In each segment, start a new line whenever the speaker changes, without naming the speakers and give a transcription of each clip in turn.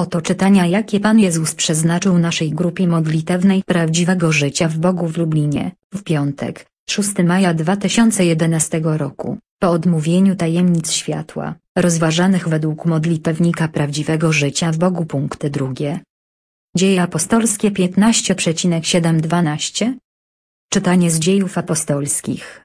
Oto czytania jakie Pan Jezus przeznaczył naszej grupie modlitewnej Prawdziwego Życia w Bogu w Lublinie, w piątek, 6 maja 2011 roku, po odmówieniu tajemnic światła, rozważanych według modlitewnika Prawdziwego Życia w Bogu punkty drugie. Dzieje apostolskie 15,712 Czytanie z dziejów apostolskich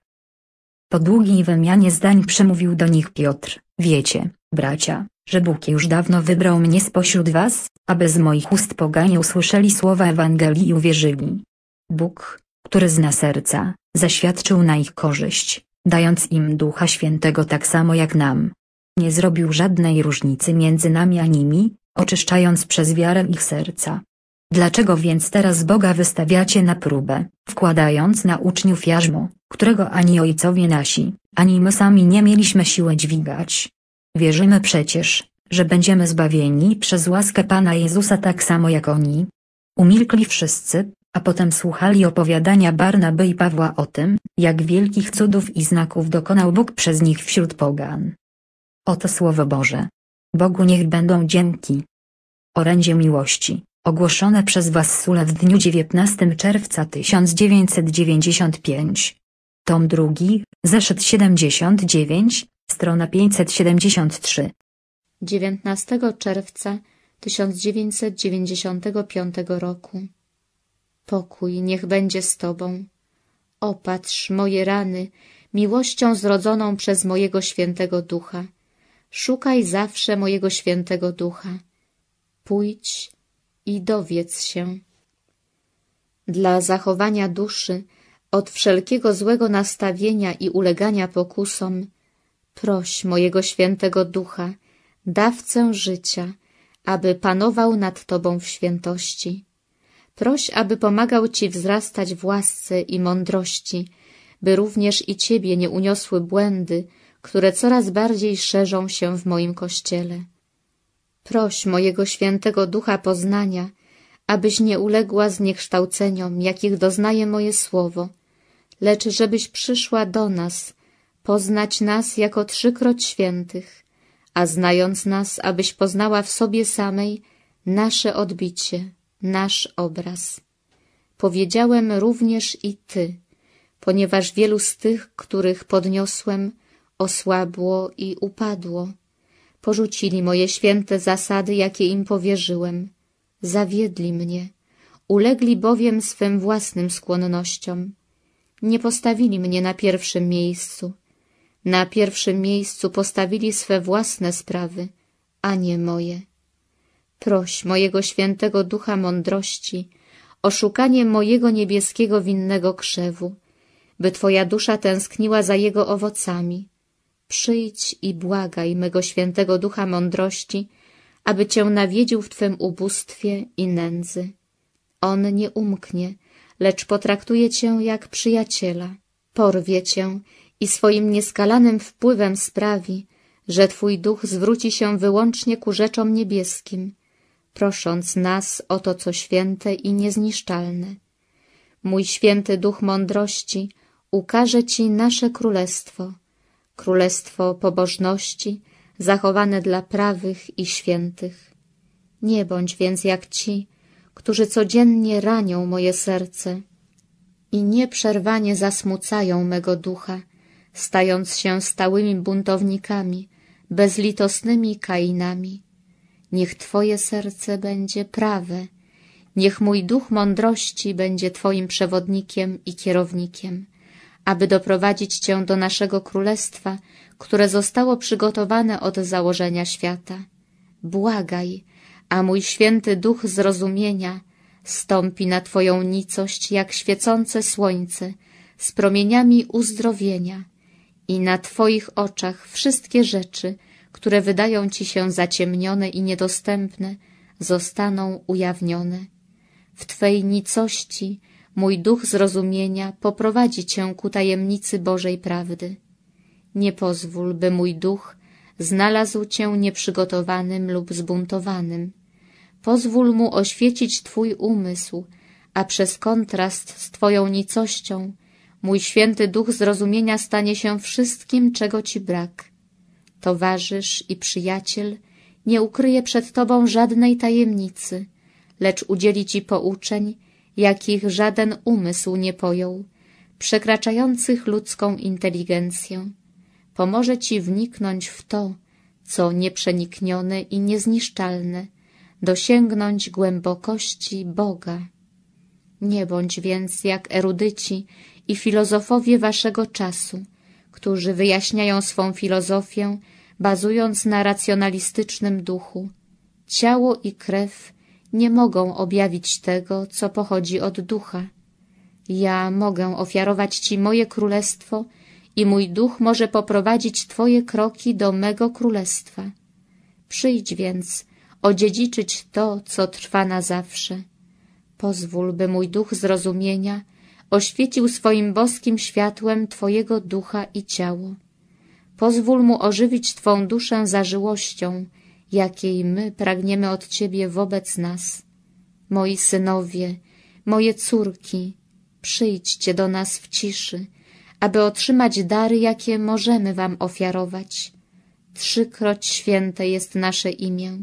Po długiej wymianie zdań przemówił do nich Piotr, wiecie, bracia, że Bóg już dawno wybrał mnie spośród was, aby z moich ust poganie usłyszeli słowa Ewangelii i uwierzyli. Bóg, który zna serca, zaświadczył na ich korzyść, dając im Ducha Świętego tak samo jak nam. Nie zrobił żadnej różnicy między nami a nimi, oczyszczając przez wiarę ich serca. Dlaczego więc teraz Boga wystawiacie na próbę, wkładając na uczniów jarzmo, którego ani ojcowie nasi, ani my sami nie mieliśmy siły dźwigać? Wierzymy przecież, że będziemy zbawieni przez łaskę Pana Jezusa tak samo jak oni. Umilkli wszyscy, a potem słuchali opowiadania Barnaby i Pawła o tym, jak wielkich cudów i znaków dokonał Bóg przez nich wśród pogan. Oto Słowo Boże. Bogu niech będą dzięki. Orędzie miłości, ogłoszone przez Was Sule w dniu 19 czerwca 1995. Tom 2, zeszedł 79, Strona 573.
19 czerwca 1995 roku. Pokój niech będzie z Tobą. Opatrz moje rany miłością zrodzoną przez mojego świętego ducha. Szukaj zawsze mojego świętego ducha. Pójdź i dowiedz się. Dla zachowania duszy od wszelkiego złego nastawienia i ulegania pokusom Proś mojego świętego ducha, dawcę życia, aby panował nad Tobą w świętości. Proś, aby pomagał Ci wzrastać w łasce i mądrości, by również i Ciebie nie uniosły błędy, które coraz bardziej szerzą się w moim Kościele. Proś mojego świętego ducha poznania, abyś nie uległa zniekształceniom, jakich doznaje moje słowo, lecz żebyś przyszła do nas poznać nas jako trzykroć świętych, a znając nas, abyś poznała w sobie samej nasze odbicie, nasz obraz. Powiedziałem również i Ty, ponieważ wielu z tych, których podniosłem, osłabło i upadło. Porzucili moje święte zasady, jakie im powierzyłem. Zawiedli mnie, ulegli bowiem swym własnym skłonnościom. Nie postawili mnie na pierwszym miejscu na pierwszym miejscu postawili swe własne sprawy, a nie moje. Proś mojego świętego ducha mądrości o szukanie mojego niebieskiego winnego krzewu, by Twoja dusza tęskniła za jego owocami. Przyjdź i błagaj mego świętego ducha mądrości, aby Cię nawiedził w Twym ubóstwie i nędzy. On nie umknie, lecz potraktuje Cię jak przyjaciela, porwie Cię i swoim nieskalanym wpływem sprawi, że Twój duch zwróci się wyłącznie ku rzeczom niebieskim, prosząc nas o to, co święte i niezniszczalne. Mój święty duch mądrości ukaże Ci nasze królestwo, królestwo pobożności, zachowane dla prawych i świętych. Nie bądź więc jak ci, którzy codziennie ranią moje serce i nieprzerwanie zasmucają mego ducha, stając się stałymi buntownikami, bezlitosnymi kainami. Niech Twoje serce będzie prawe, niech mój duch mądrości będzie Twoim przewodnikiem i kierownikiem, aby doprowadzić Cię do naszego królestwa, które zostało przygotowane od założenia świata. Błagaj, a mój święty duch zrozumienia stąpi na Twoją nicość jak świecące słońce z promieniami uzdrowienia i na Twoich oczach wszystkie rzeczy, które wydają Ci się zaciemnione i niedostępne, zostaną ujawnione. W Twej nicości mój duch zrozumienia poprowadzi Cię ku tajemnicy Bożej prawdy. Nie pozwól, by mój duch znalazł Cię nieprzygotowanym lub zbuntowanym. Pozwól mu oświecić Twój umysł, a przez kontrast z Twoją nicością – Mój święty duch zrozumienia stanie się wszystkim, czego ci brak. Towarzysz i przyjaciel nie ukryje przed tobą żadnej tajemnicy, lecz udzieli ci pouczeń, jakich żaden umysł nie pojął, przekraczających ludzką inteligencję. Pomoże ci wniknąć w to, co nieprzeniknione i niezniszczalne, dosięgnąć głębokości Boga. Nie bądź więc jak erudyci, i filozofowie waszego czasu, którzy wyjaśniają swą filozofię, bazując na racjonalistycznym duchu. Ciało i krew nie mogą objawić tego, co pochodzi od ducha. Ja mogę ofiarować Ci moje królestwo i mój duch może poprowadzić Twoje kroki do mego królestwa. Przyjdź więc, odziedziczyć to, co trwa na zawsze. Pozwól, by mój duch zrozumienia – oświecił swoim boskim światłem Twojego ducha i ciało. Pozwól mu ożywić Twą duszę zażyłością, jakiej my pragniemy od Ciebie wobec nas. Moi synowie, moje córki, przyjdźcie do nas w ciszy, aby otrzymać dary, jakie możemy Wam ofiarować. Trzykroć święte jest nasze imię.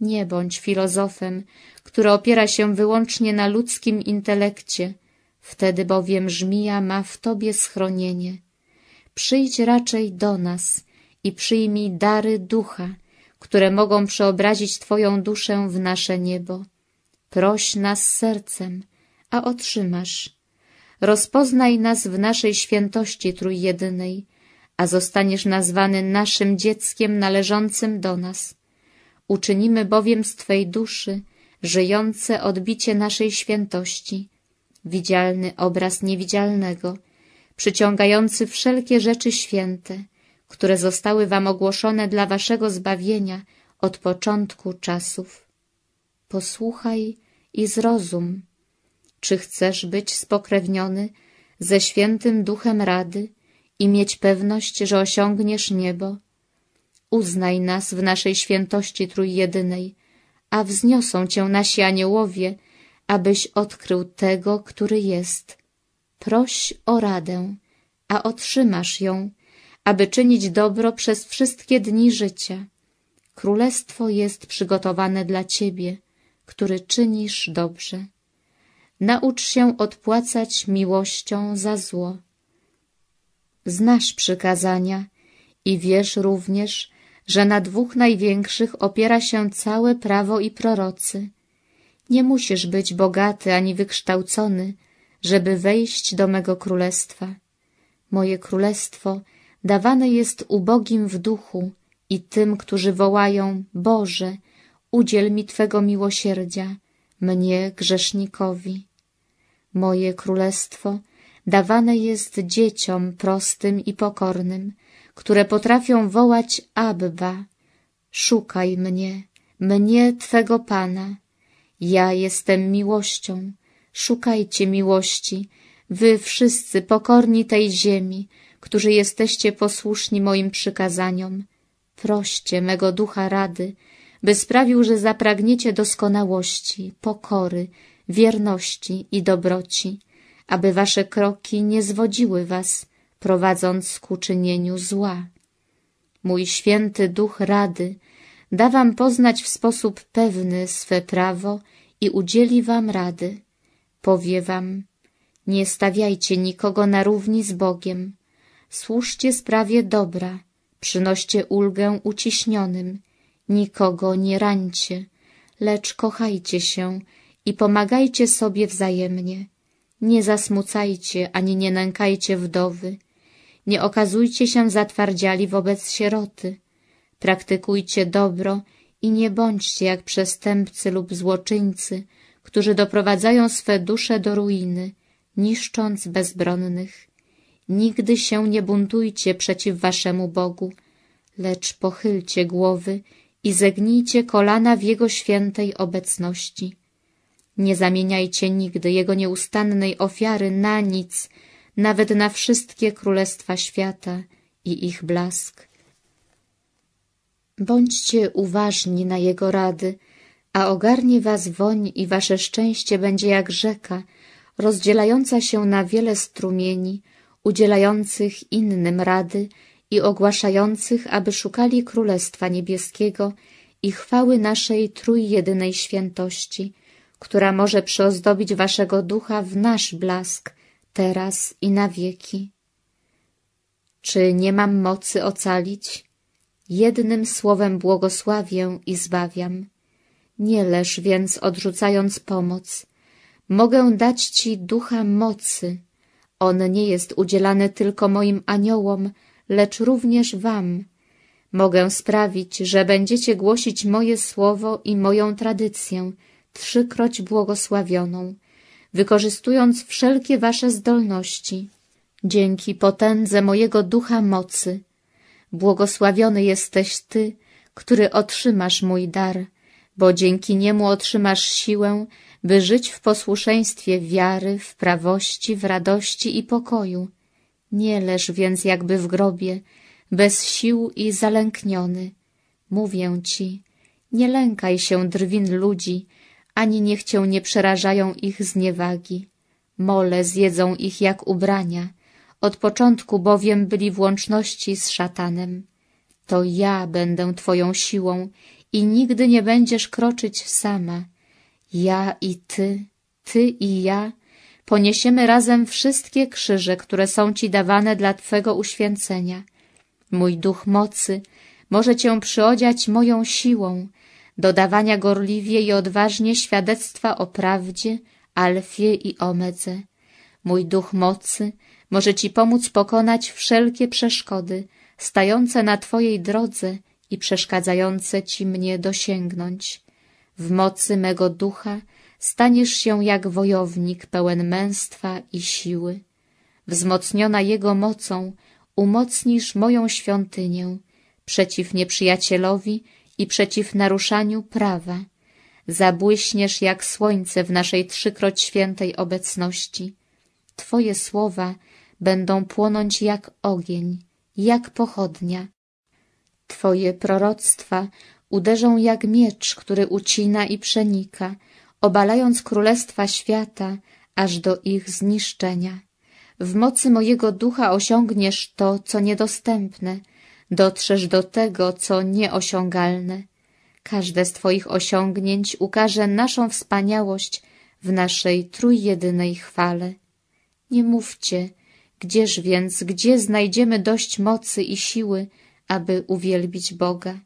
Nie bądź filozofem, który opiera się wyłącznie na ludzkim intelekcie, Wtedy bowiem żmija ma w Tobie schronienie. Przyjdź raczej do nas i przyjmij dary ducha, które mogą przeobrazić Twoją duszę w nasze niebo. Proś nas sercem, a otrzymasz. Rozpoznaj nas w naszej świętości trójjedynej, a zostaniesz nazwany naszym dzieckiem należącym do nas. Uczynimy bowiem z Twej duszy żyjące odbicie naszej świętości, widzialny obraz niewidzialnego, przyciągający wszelkie rzeczy święte, które zostały wam ogłoszone dla waszego zbawienia od początku czasów. Posłuchaj i zrozum, czy chcesz być spokrewniony ze świętym duchem rady i mieć pewność, że osiągniesz niebo. Uznaj nas w naszej świętości trójjedynej, a wzniosą cię nasi aniołowie abyś odkrył tego, który jest. Proś o radę, a otrzymasz ją, aby czynić dobro przez wszystkie dni życia. Królestwo jest przygotowane dla ciebie, który czynisz dobrze. Naucz się odpłacać miłością za zło. Znasz przykazania i wiesz również, że na dwóch największych opiera się całe prawo i prorocy – nie musisz być bogaty ani wykształcony, żeby wejść do mego królestwa. Moje królestwo dawane jest ubogim w duchu i tym, którzy wołają Boże, udziel mi Twego miłosierdzia, mnie grzesznikowi. Moje królestwo dawane jest dzieciom prostym i pokornym, które potrafią wołać Abba, szukaj mnie, mnie Twego Pana. Ja jestem miłością, szukajcie miłości, wy wszyscy pokorni tej ziemi, którzy jesteście posłuszni moim przykazaniom. Proście mego ducha rady, by sprawił, że zapragniecie doskonałości, pokory, wierności i dobroci, aby wasze kroki nie zwodziły was, prowadząc ku czynieniu zła. Mój święty duch rady da wam poznać w sposób pewny swe prawo i udzieli wam rady. Powie wam, nie stawiajcie nikogo na równi z Bogiem. Służcie sprawie dobra, przynoście ulgę uciśnionym, nikogo nie rańcie, lecz kochajcie się i pomagajcie sobie wzajemnie. Nie zasmucajcie ani nie nękajcie wdowy. Nie okazujcie się zatwardziali wobec sieroty. Praktykujcie dobro i nie bądźcie jak przestępcy lub złoczyńcy, którzy doprowadzają swe dusze do ruiny, niszcząc bezbronnych. Nigdy się nie buntujcie przeciw waszemu Bogu, lecz pochylcie głowy i zegnijcie kolana w Jego świętej obecności. Nie zamieniajcie nigdy Jego nieustannej ofiary na nic, nawet na wszystkie królestwa świata i ich blask. Bądźcie uważni na Jego rady, a ogarnie was woń i wasze szczęście będzie jak rzeka, rozdzielająca się na wiele strumieni, udzielających innym rady i ogłaszających, aby szukali Królestwa Niebieskiego i chwały naszej trójjedynej świętości, która może przyozdobić waszego ducha w nasz blask, teraz i na wieki. Czy nie mam mocy ocalić? Jednym słowem błogosławię i zbawiam. Nie leż więc odrzucając pomoc. Mogę dać Ci ducha mocy. On nie jest udzielany tylko moim aniołom, lecz również Wam. Mogę sprawić, że będziecie głosić moje słowo i moją tradycję, trzykroć błogosławioną, wykorzystując wszelkie Wasze zdolności. Dzięki potędze mojego ducha mocy Błogosławiony jesteś Ty, który otrzymasz mój dar, bo dzięki niemu otrzymasz siłę, by żyć w posłuszeństwie wiary, w prawości, w radości i pokoju. Nie leż więc jakby w grobie, bez sił i zalękniony. Mówię Ci, nie lękaj się drwin ludzi, ani niech Cię nie przerażają ich zniewagi. Mole zjedzą ich jak ubrania, od początku bowiem byli w łączności z szatanem. To ja będę Twoją siłą i nigdy nie będziesz kroczyć sama. Ja i Ty, Ty i ja poniesiemy razem wszystkie krzyże, które są Ci dawane dla Twego uświęcenia. Mój duch mocy może Cię przyodziać moją siłą, dodawania gorliwie i odważnie świadectwa o prawdzie, alfie i omedze. Mój duch mocy może Ci pomóc pokonać wszelkie przeszkody stające na Twojej drodze i przeszkadzające Ci mnie dosięgnąć. W mocy mego ducha staniesz się jak wojownik pełen męstwa i siły. Wzmocniona Jego mocą umocnisz moją świątynię przeciw nieprzyjacielowi i przeciw naruszaniu prawa. Zabłyśniesz jak słońce w naszej trzykroć świętej obecności. Twoje słowa – będą płonąć jak ogień, jak pochodnia. Twoje proroctwa uderzą jak miecz, który ucina i przenika, obalając królestwa świata aż do ich zniszczenia. W mocy mojego ducha osiągniesz to, co niedostępne, dotrzesz do tego, co nieosiągalne. Każde z Twoich osiągnięć ukaże naszą wspaniałość w naszej trójjedynej chwale. Nie mówcie, Gdzież więc, gdzie znajdziemy dość mocy i siły, aby uwielbić Boga?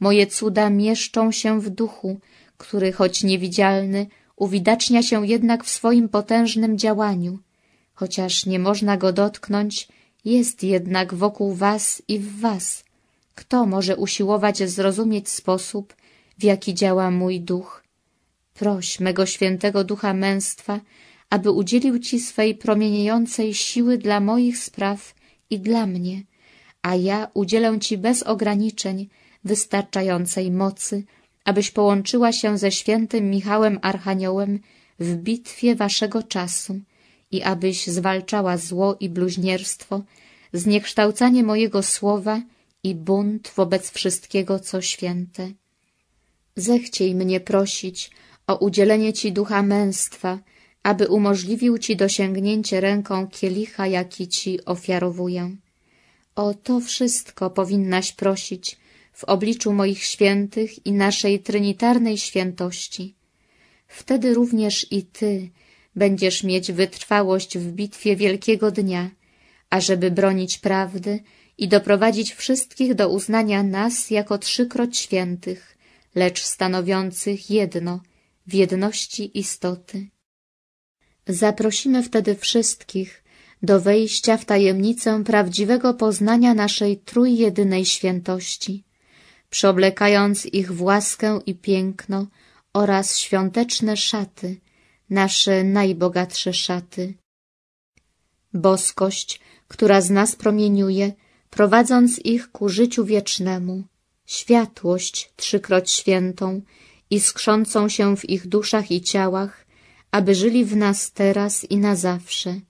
Moje cuda mieszczą się w duchu, który choć niewidzialny, uwidacznia się jednak w swoim potężnym działaniu. Chociaż nie można go dotknąć, jest jednak wokół was i w was. Kto może usiłować zrozumieć sposób, w jaki działa mój duch? Proś mego świętego ducha męstwa, aby udzielił Ci swej promieniejącej siły dla moich spraw i dla mnie, a ja udzielę Ci bez ograniczeń wystarczającej mocy, abyś połączyła się ze świętym Michałem Archaniołem w bitwie Waszego czasu i abyś zwalczała zło i bluźnierstwo, zniekształcanie mojego słowa i bunt wobec wszystkiego, co święte. Zechciej mnie prosić o udzielenie Ci ducha męstwa, aby umożliwił Ci dosięgnięcie ręką kielicha, jaki Ci ofiarowuję. O to wszystko powinnaś prosić w obliczu moich świętych i naszej trynitarnej świętości. Wtedy również i Ty będziesz mieć wytrwałość w bitwie wielkiego dnia, ażeby bronić prawdy i doprowadzić wszystkich do uznania nas jako trzykroć świętych, lecz stanowiących jedno w jedności istoty. Zaprosimy wtedy wszystkich do wejścia w tajemnicę prawdziwego poznania naszej trójjedynej świętości, przeoblekając ich w łaskę i piękno oraz świąteczne szaty, nasze najbogatsze szaty. Boskość, która z nas promieniuje, prowadząc ich ku życiu wiecznemu, światłość trzykroć świętą, iskrzącą się w ich duszach i ciałach, aby żyli w nas teraz i na zawsze.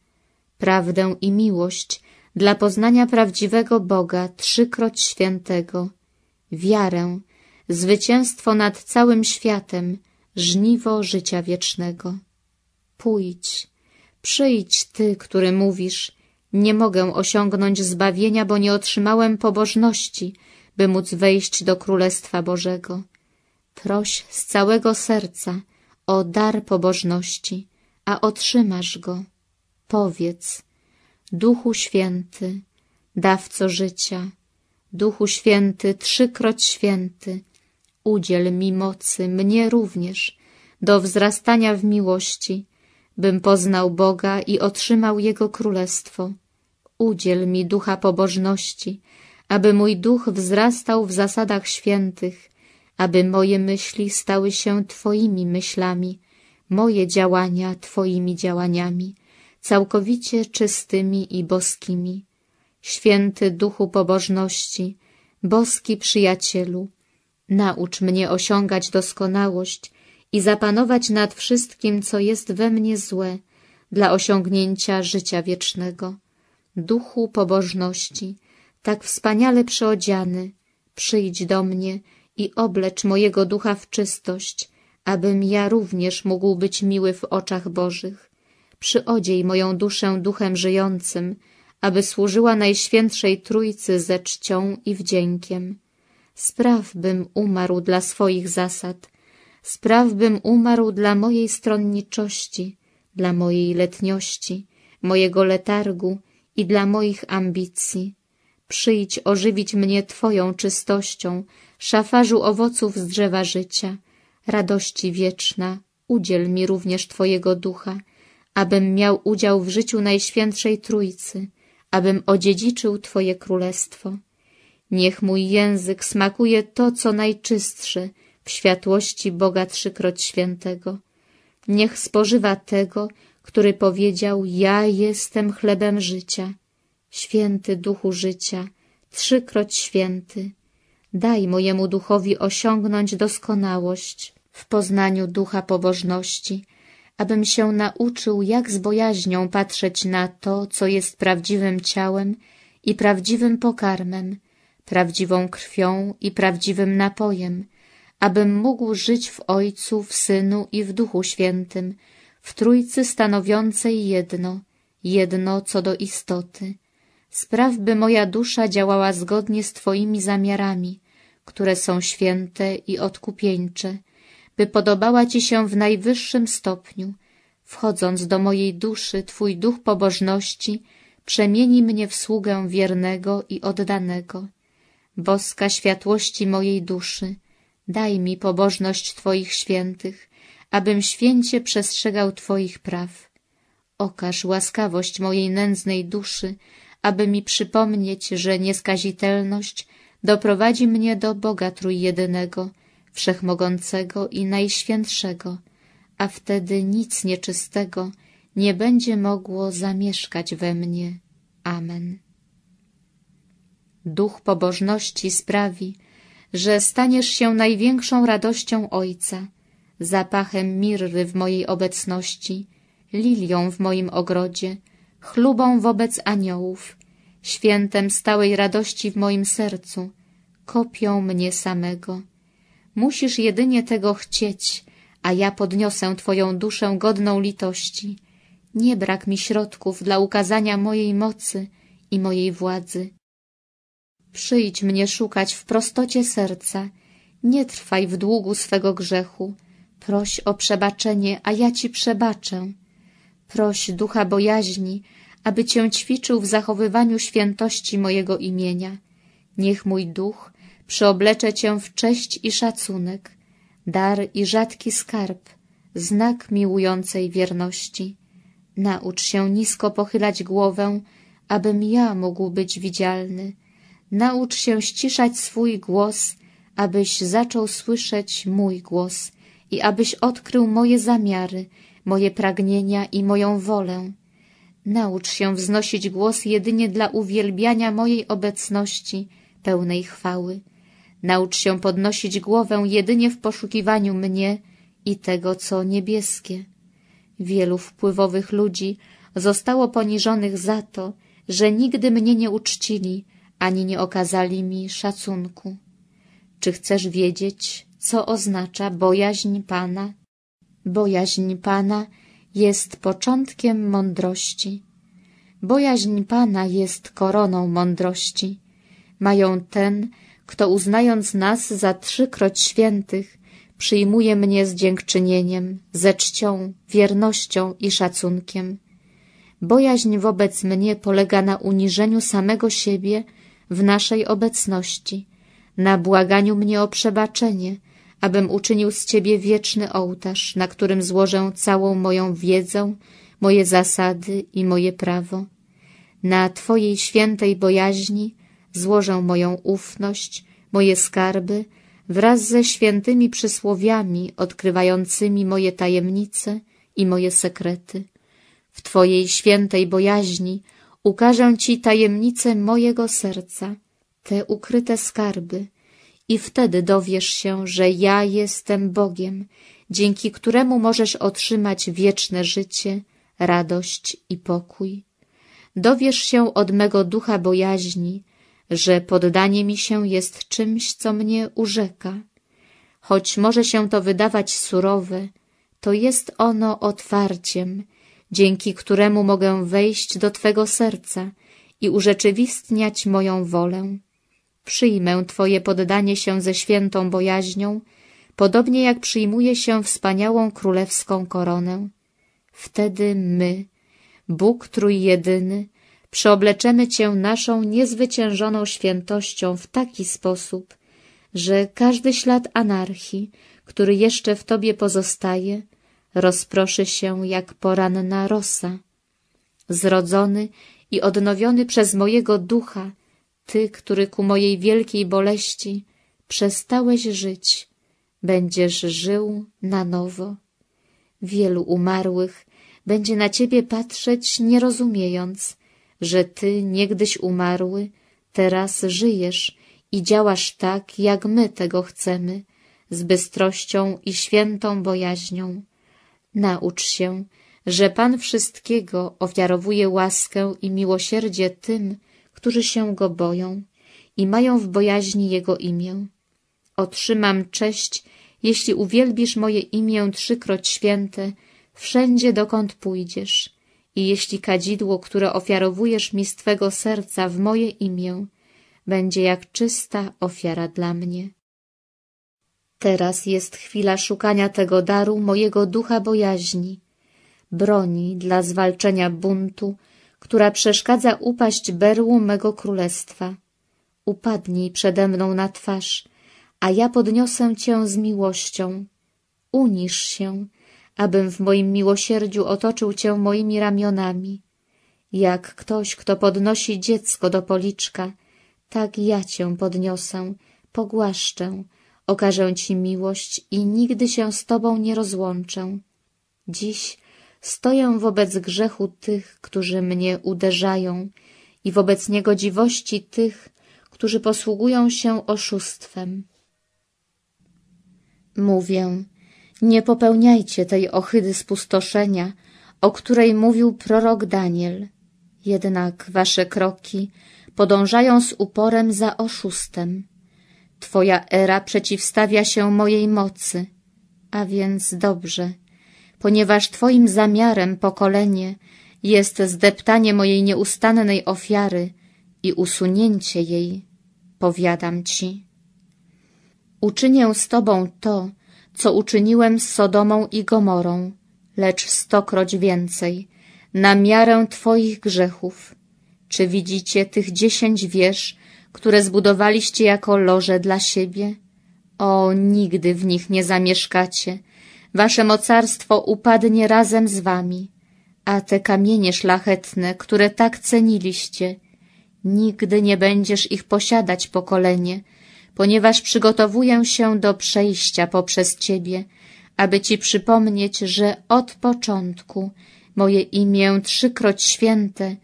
Prawdę i miłość dla poznania prawdziwego Boga, trzykroć świętego, wiarę, zwycięstwo nad całym światem, żniwo życia wiecznego. Pójdź, przyjdź Ty, który mówisz, nie mogę osiągnąć zbawienia, bo nie otrzymałem pobożności, by móc wejść do Królestwa Bożego. Proś z całego serca, o dar pobożności, a otrzymasz go. Powiedz, Duchu Święty, dawco życia, Duchu Święty, trzykroć święty, udziel mi mocy, mnie również, do wzrastania w miłości, bym poznał Boga i otrzymał Jego Królestwo. Udziel mi ducha pobożności, aby mój duch wzrastał w zasadach świętych, aby moje myśli stały się Twoimi myślami, moje działania Twoimi działaniami, całkowicie czystymi i boskimi. Święty Duchu Pobożności, boski przyjacielu, naucz mnie osiągać doskonałość i zapanować nad wszystkim, co jest we mnie złe, dla osiągnięcia życia wiecznego. Duchu pobożności, tak wspaniale przyodziany, przyjdź do mnie, i oblecz mojego ducha w czystość, abym ja również mógł być miły w oczach Bożych. Przyodziej moją duszę duchem żyjącym, aby służyła Najświętszej Trójcy ze czcią i wdziękiem. Spraw, bym umarł dla swoich zasad, spraw, bym umarł dla mojej stronniczości, dla mojej letniości, mojego letargu i dla moich ambicji. Przyjdź ożywić mnie Twoją czystością, szafarzu owoców z drzewa życia, radości wieczna, udziel mi również Twojego ducha, abym miał udział w życiu Najświętszej Trójcy, abym odziedziczył Twoje królestwo. Niech mój język smakuje to, co najczystsze w światłości Boga trzykroć świętego. Niech spożywa tego, który powiedział, ja jestem chlebem życia. Święty Duchu życia, trzykroć święty. Daj mojemu duchowi osiągnąć doskonałość w poznaniu ducha pobożności, abym się nauczył, jak z bojaźnią patrzeć na to, co jest prawdziwym ciałem i prawdziwym pokarmem, prawdziwą krwią i prawdziwym napojem, abym mógł żyć w Ojcu, w Synu i w Duchu Świętym, w Trójcy stanowiącej jedno, jedno co do istoty. Spraw, by moja dusza działała zgodnie z Twoimi zamiarami, które są święte i odkupieńcze, by podobała Ci się w najwyższym stopniu, wchodząc do mojej duszy, Twój duch pobożności przemieni mnie w sługę wiernego i oddanego. Boska światłości mojej duszy, daj mi pobożność Twoich świętych, abym święcie przestrzegał Twoich praw. Okaż łaskawość mojej nędznej duszy, aby mi przypomnieć, że nieskazitelność doprowadzi mnie do Boga Trójjedynego, Wszechmogącego i Najświętszego, a wtedy nic nieczystego nie będzie mogło zamieszkać we mnie. Amen. Duch pobożności sprawi, że staniesz się największą radością Ojca, zapachem mirry w mojej obecności, lilią w moim ogrodzie, chlubą wobec aniołów, świętem stałej radości w moim sercu, kopią mnie samego. Musisz jedynie tego chcieć, a ja podniosę Twoją duszę godną litości. Nie brak mi środków dla ukazania mojej mocy i mojej władzy. Przyjdź mnie szukać w prostocie serca, nie trwaj w długu swego grzechu. Proś o przebaczenie, a ja Ci przebaczę. Proś ducha bojaźni, aby Cię ćwiczył w zachowywaniu świętości mojego imienia. Niech mój duch przyoblecze Cię w cześć i szacunek, dar i rzadki skarb, znak miłującej wierności. Naucz się nisko pochylać głowę, abym ja mógł być widzialny. Naucz się ściszać swój głos, abyś zaczął słyszeć mój głos i abyś odkrył moje zamiary, moje pragnienia i moją wolę. Naucz się wznosić głos jedynie dla uwielbiania mojej obecności, pełnej chwały. Naucz się podnosić głowę jedynie w poszukiwaniu mnie i tego, co niebieskie. Wielu wpływowych ludzi zostało poniżonych za to, że nigdy mnie nie uczcili ani nie okazali mi szacunku. Czy chcesz wiedzieć, co oznacza bojaźń Pana? Bojaźń Pana jest początkiem mądrości. Bojaźń Pana jest koroną mądrości. Mają ten, kto uznając nas za trzykroć świętych, przyjmuje mnie z dziękczynieniem, ze czcią, wiernością i szacunkiem. Bojaźń wobec mnie polega na uniżeniu samego siebie w naszej obecności, na błaganiu mnie o przebaczenie, abym uczynił z Ciebie wieczny ołtarz, na którym złożę całą moją wiedzę, moje zasady i moje prawo. Na Twojej świętej bojaźni złożę moją ufność, moje skarby, wraz ze świętymi przysłowiami odkrywającymi moje tajemnice i moje sekrety. W Twojej świętej bojaźni ukażę Ci tajemnice mojego serca, te ukryte skarby, i wtedy dowiesz się, że ja jestem Bogiem, dzięki któremu możesz otrzymać wieczne życie, radość i pokój. Dowiesz się od mego ducha bojaźni, że poddanie mi się jest czymś, co mnie urzeka. Choć może się to wydawać surowe, to jest ono otwarciem, dzięki któremu mogę wejść do Twego serca i urzeczywistniać moją wolę. Przyjmę Twoje poddanie się ze świętą bojaźnią, podobnie jak przyjmuje się wspaniałą królewską koronę. Wtedy my, Bóg Trójjedyny, Przeobleczemy Cię naszą niezwyciężoną świętością w taki sposób, że każdy ślad anarchii, który jeszcze w Tobie pozostaje, rozproszy się jak poranna rosa. Zrodzony i odnowiony przez mojego ducha, Ty, który ku mojej wielkiej boleści przestałeś żyć, będziesz żył na nowo. Wielu umarłych będzie na Ciebie patrzeć, nie rozumiejąc, że Ty, niegdyś umarły, teraz żyjesz i działasz tak, jak my tego chcemy, z bystrością i świętą bojaźnią. Naucz się, że Pan wszystkiego ofiarowuje łaskę i miłosierdzie tym, którzy się Go boją i mają w bojaźni Jego imię. Otrzymam cześć, jeśli uwielbisz moje imię trzykroć święte, wszędzie dokąd pójdziesz i jeśli kadzidło, które ofiarowujesz mi z Twego serca w moje imię, będzie jak czysta ofiara dla mnie. Teraz jest chwila szukania tego daru mojego ducha bojaźni, broni dla zwalczenia buntu, która przeszkadza upaść berłu mego królestwa. Upadnij przede mną na twarz, a ja podniosę cię z miłością. Unisz się, abym w moim miłosierdziu otoczył Cię moimi ramionami. Jak ktoś, kto podnosi dziecko do policzka, tak ja Cię podniosę, pogłaszczę, okażę Ci miłość i nigdy się z Tobą nie rozłączę. Dziś stoję wobec grzechu tych, którzy mnie uderzają i wobec niegodziwości tych, którzy posługują się oszustwem. Mówię, nie popełniajcie tej ohydy spustoszenia, o której mówił prorok Daniel. Jednak wasze kroki podążają z uporem za oszustem. Twoja era przeciwstawia się mojej mocy. A więc dobrze, ponieważ Twoim zamiarem pokolenie jest zdeptanie mojej nieustannej ofiary i usunięcie jej, powiadam Ci. Uczynię z Tobą to, co uczyniłem z Sodomą i Gomorą, lecz stokroć więcej, na miarę Twoich grzechów. Czy widzicie tych dziesięć wież, które zbudowaliście jako loże dla siebie? O, nigdy w nich nie zamieszkacie. Wasze mocarstwo upadnie razem z wami, a te kamienie szlachetne, które tak ceniliście, nigdy nie będziesz ich posiadać pokolenie, ponieważ przygotowuję się do przejścia poprzez Ciebie, aby Ci przypomnieć, że od początku moje imię trzykroć święte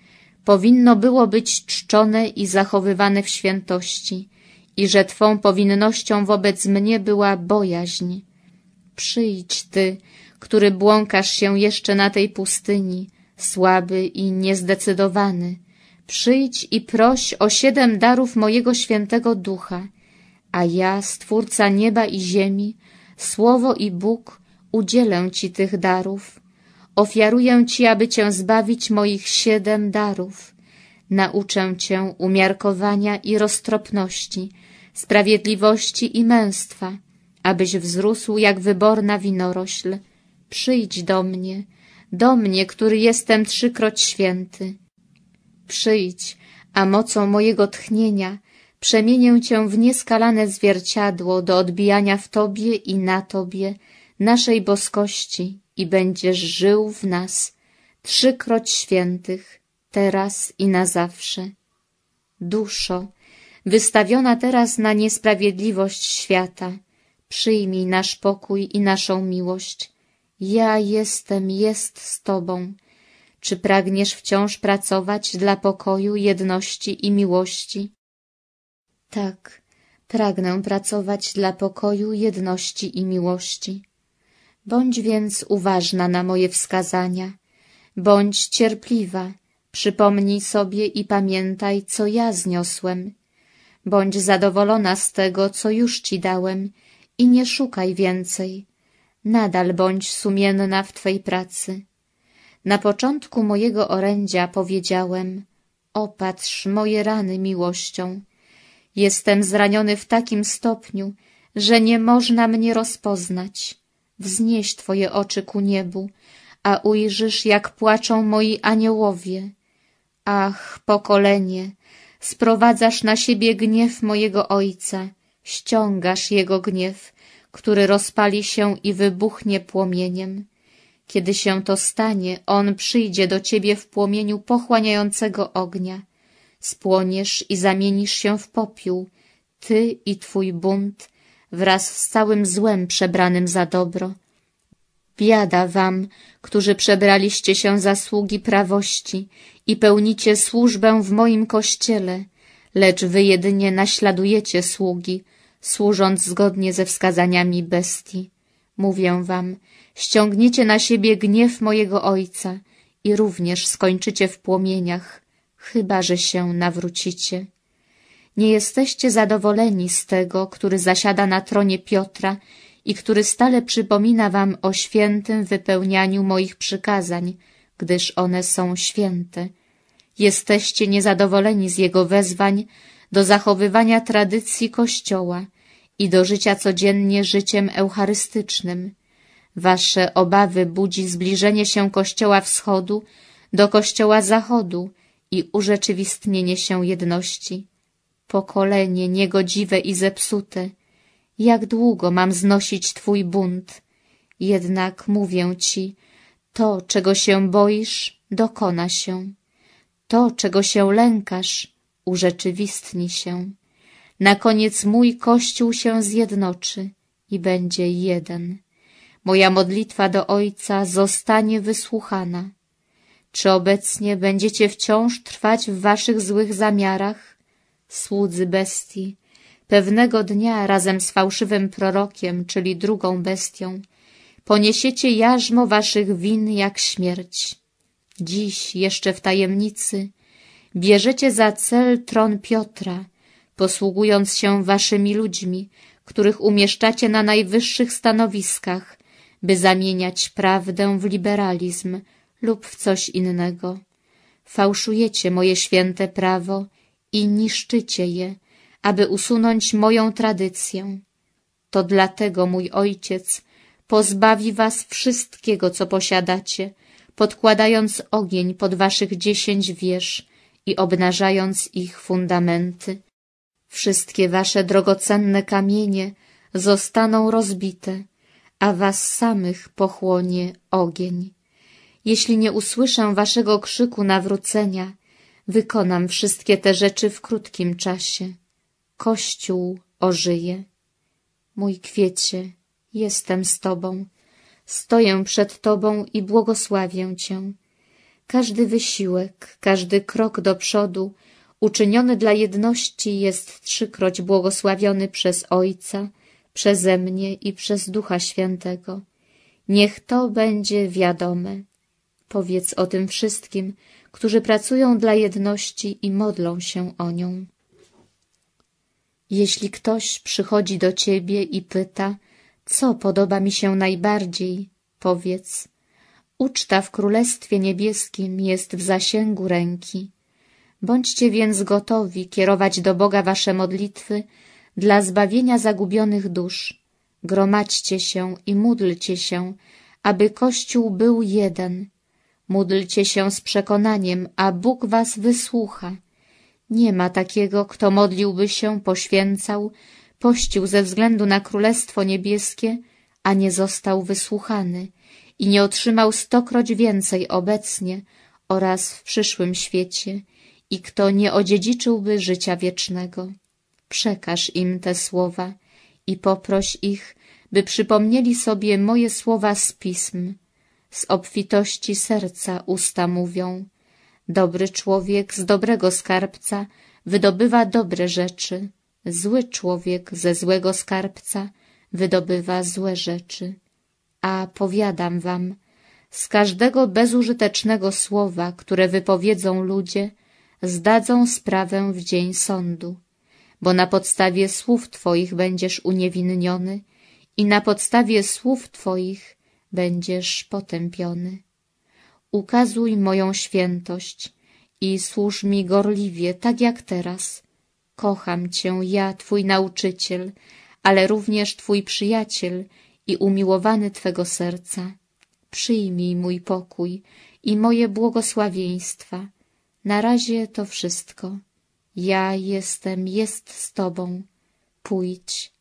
powinno było być czczone i zachowywane w świętości i że Twą powinnością wobec mnie była bojaźń. Przyjdź Ty, który błąkasz się jeszcze na tej pustyni, słaby i niezdecydowany. Przyjdź i proś o siedem darów mojego świętego ducha – a ja, Stwórca nieba i ziemi, Słowo i Bóg, udzielę Ci tych darów. Ofiaruję Ci, aby Cię zbawić moich siedem darów. Nauczę Cię umiarkowania i roztropności, sprawiedliwości i męstwa, abyś wzrósł jak wyborna winorośl. Przyjdź do mnie, do mnie, który jestem trzykroć święty. Przyjdź, a mocą mojego tchnienia – Przemienię cię w nieskalane zwierciadło do odbijania w tobie i na tobie naszej boskości i będziesz żył w nas, trzykroć świętych, teraz i na zawsze. Duszo, wystawiona teraz na niesprawiedliwość świata, przyjmij nasz pokój i naszą miłość. Ja jestem, jest z Tobą. Czy pragniesz wciąż pracować dla pokoju, jedności i miłości? Tak, pragnę pracować dla pokoju, jedności i miłości. Bądź więc uważna na moje wskazania, bądź cierpliwa, przypomnij sobie i pamiętaj, co ja zniosłem. Bądź zadowolona z tego, co już ci dałem i nie szukaj więcej. Nadal bądź sumienna w Twej pracy. Na początku mojego orędzia powiedziałem, opatrz moje rany miłością Jestem zraniony w takim stopniu, że nie można mnie rozpoznać. Wznieś Twoje oczy ku niebu, a ujrzysz, jak płaczą moi aniołowie. Ach, pokolenie, sprowadzasz na siebie gniew mojego Ojca, ściągasz Jego gniew, który rozpali się i wybuchnie płomieniem. Kiedy się to stanie, On przyjdzie do Ciebie w płomieniu pochłaniającego ognia Spłoniesz i zamienisz się w popiół, ty i twój bunt, wraz z całym złem przebranym za dobro. Biada wam, którzy przebraliście się za sługi prawości i pełnicie służbę w moim kościele, lecz wy jedynie naśladujecie sługi, służąc zgodnie ze wskazaniami bestii. Mówię wam, ściągniecie na siebie gniew mojego Ojca i również skończycie w płomieniach, chyba że się nawrócicie. Nie jesteście zadowoleni z tego, który zasiada na tronie Piotra i który stale przypomina wam o świętym wypełnianiu moich przykazań, gdyż one są święte. Jesteście niezadowoleni z jego wezwań do zachowywania tradycji Kościoła i do życia codziennie życiem eucharystycznym. Wasze obawy budzi zbliżenie się Kościoła Wschodu do Kościoła Zachodu, i urzeczywistnienie się jedności. Pokolenie niegodziwe i zepsute, jak długo mam znosić Twój bunt? Jednak mówię Ci, to, czego się boisz, dokona się. To, czego się lękasz, urzeczywistni się. Na koniec mój Kościół się zjednoczy i będzie jeden. Moja modlitwa do Ojca zostanie wysłuchana czy obecnie będziecie wciąż trwać w waszych złych zamiarach, słudzy bestii? Pewnego dnia razem z fałszywym prorokiem, czyli drugą bestią, poniesiecie jarzmo waszych win jak śmierć. Dziś, jeszcze w tajemnicy, bierzecie za cel tron Piotra, posługując się waszymi ludźmi, których umieszczacie na najwyższych stanowiskach, by zamieniać prawdę w liberalizm, lub w coś innego. Fałszujecie moje święte prawo i niszczycie je, aby usunąć moją tradycję. To dlatego mój ojciec pozbawi was wszystkiego, co posiadacie, podkładając ogień pod waszych dziesięć wież i obnażając ich fundamenty. Wszystkie wasze drogocenne kamienie zostaną rozbite, a was samych pochłonie ogień. Jeśli nie usłyszę waszego krzyku nawrócenia, wykonam wszystkie te rzeczy w krótkim czasie. Kościół ożyje. Mój kwiecie, jestem z Tobą. Stoję przed Tobą i błogosławię Cię. Każdy wysiłek, każdy krok do przodu, uczyniony dla jedności jest trzykroć błogosławiony przez Ojca, przeze mnie i przez Ducha Świętego. Niech to będzie wiadome. Powiedz o tym wszystkim, którzy pracują dla jedności i modlą się o nią. Jeśli ktoś przychodzi do ciebie i pyta, co podoba mi się najbardziej, powiedz, uczta w Królestwie Niebieskim jest w zasięgu ręki. Bądźcie więc gotowi kierować do Boga wasze modlitwy dla zbawienia zagubionych dusz. Gromadźcie się i módlcie się, aby Kościół był jeden Módlcie się z przekonaniem, a Bóg was wysłucha. Nie ma takiego, kto modliłby się, poświęcał, pościł ze względu na Królestwo Niebieskie, a nie został wysłuchany i nie otrzymał stokroć więcej obecnie oraz w przyszłym świecie i kto nie odziedziczyłby życia wiecznego. Przekaż im te słowa i poproś ich, by przypomnieli sobie moje słowa z Pism, z obfitości serca usta mówią. Dobry człowiek z dobrego skarbca wydobywa dobre rzeczy. Zły człowiek ze złego skarbca wydobywa złe rzeczy. A powiadam wam, z każdego bezużytecznego słowa, które wypowiedzą ludzie, zdadzą sprawę w dzień sądu, bo na podstawie słów Twoich będziesz uniewinniony i na podstawie słów Twoich będziesz potępiony. Ukazuj moją świętość i służ mi gorliwie, tak jak teraz. Kocham Cię, ja, Twój nauczyciel, ale również Twój przyjaciel i umiłowany Twego serca. Przyjmij mój pokój i moje błogosławieństwa. Na razie to wszystko. Ja jestem, jest z Tobą. Pójdź.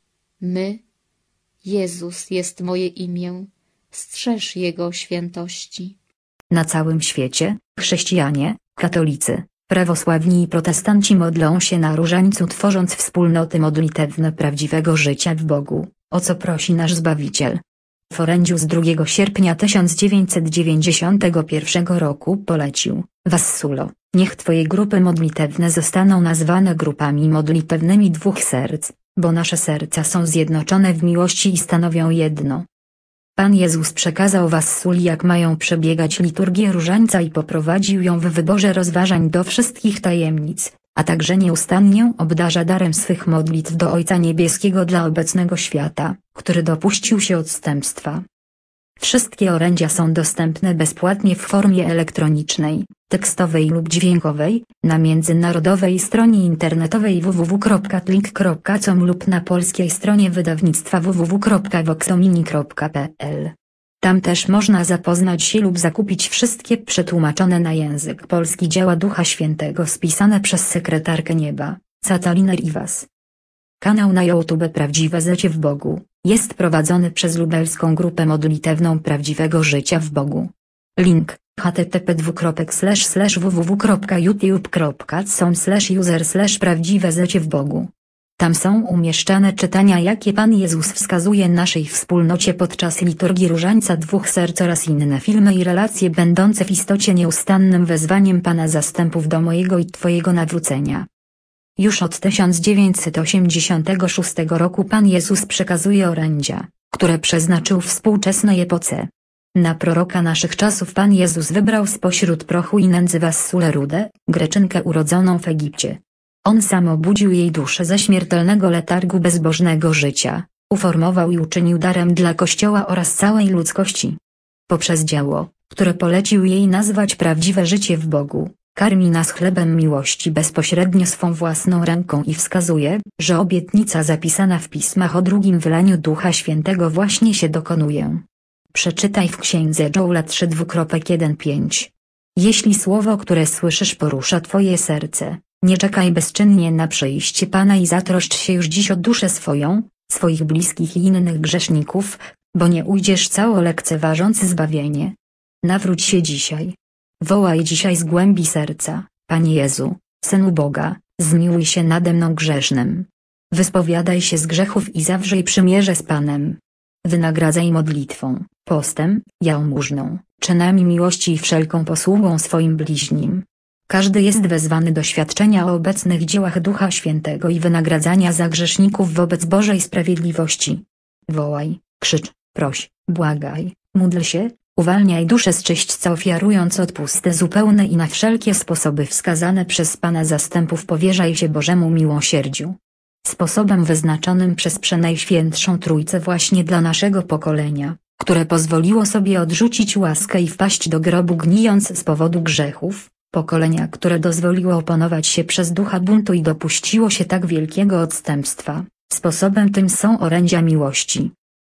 My. Jezus jest moje imię strzeż jego świętości.
Na całym świecie, chrześcijanie, katolicy, prawosławni i protestanci modlą się na różańcu tworząc wspólnoty modlitewne prawdziwego życia w Bogu, o co prosi nasz Zbawiciel. W orędziu z 2 sierpnia 1991 roku polecił, Wassulo, niech Twoje grupy modlitewne zostaną nazwane grupami modlitewnymi dwóch serc, bo nasze serca są zjednoczone w miłości i stanowią jedno. Pan Jezus przekazał suli jak mają przebiegać liturgię różańca i poprowadził ją w wyborze rozważań do wszystkich tajemnic, a także nieustannie obdarza darem swych modlitw do Ojca Niebieskiego dla obecnego świata, który dopuścił się odstępstwa, Wszystkie orędzia są dostępne bezpłatnie w formie elektronicznej, tekstowej lub dźwiękowej, na międzynarodowej stronie internetowej www.link.com lub na polskiej stronie wydawnictwa www.voxomini.pl. Tam też można zapoznać się lub zakupić wszystkie przetłumaczone na język polski dzieła Ducha Świętego spisane przez sekretarkę nieba, Catalinę Rivas. Kanał na YouTube Prawdziwe Życie w Bogu jest prowadzony przez lubelską grupę modlitewną Prawdziwego Życia w Bogu. Link http://www.youtube.com user prawdziwe zecie w Bogu. Tam są umieszczane czytania jakie Pan Jezus wskazuje naszej wspólnocie podczas liturgii Różańca Dwóch Serc oraz inne filmy i relacje będące w istocie nieustannym wezwaniem Pana zastępów do mojego i Twojego nawrócenia. Już od 1986 roku Pan Jezus przekazuje orędzia, które przeznaczył współczesnej epoce. Na proroka naszych czasów Pan Jezus wybrał spośród prochu i nędzy Rudę, Greczynkę urodzoną w Egipcie. On sam obudził jej duszę ze śmiertelnego letargu bezbożnego życia, uformował i uczynił darem dla Kościoła oraz całej ludzkości. Poprzez dzieło, które polecił jej nazwać prawdziwe życie w Bogu, Karmi nas chlebem miłości bezpośrednio swą własną ręką i wskazuje, że obietnica zapisana w pismach o drugim wylaniu Ducha Świętego właśnie się dokonuje. Przeczytaj w księdze Joula 3.15. Jeśli słowo, które słyszysz porusza Twoje serce, nie czekaj bezczynnie na przyjście Pana i zatroszcz się już dziś o duszę swoją, swoich bliskich i innych grzeszników, bo nie ujdziesz cało lekceważąc zbawienie. Nawróć się dzisiaj. Wołaj dzisiaj z głębi serca, Panie Jezu, Synu Boga, zmiłuj się nade mną grzesznym. Wyspowiadaj się z grzechów i zawrzej przymierze z Panem. Wynagradzaj modlitwą, postem, jałmużną, czynami miłości i wszelką posługą swoim bliźnim. Każdy jest wezwany do świadczenia o obecnych dziełach Ducha Świętego i wynagradzania za grzeszników wobec Bożej sprawiedliwości. Wołaj, krzycz, proś, błagaj, módl się, Uwalniaj duszę z czyśćca ofiarując odpustę zupełne i na wszelkie sposoby wskazane przez Pana zastępów powierzaj się Bożemu miłosierdziu. Sposobem wyznaczonym przez Przenajświętszą Trójcę właśnie dla naszego pokolenia, które pozwoliło sobie odrzucić łaskę i wpaść do grobu gnijąc z powodu grzechów, pokolenia, które dozwoliło opanować się przez ducha buntu i dopuściło się tak wielkiego odstępstwa, sposobem tym są orędzia miłości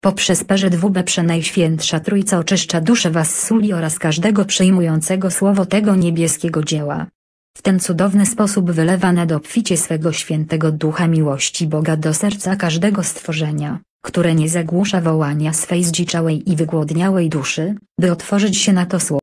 Poprzez perze dwubę najświętsza Trójca oczyszcza duszę was suli oraz każdego przyjmującego słowo tego niebieskiego dzieła. W ten cudowny sposób wylewa nad obficie swego świętego ducha miłości Boga do serca każdego stworzenia, które nie zagłusza wołania swej zdziczałej i wygłodniałej duszy, by otworzyć się na to słowo.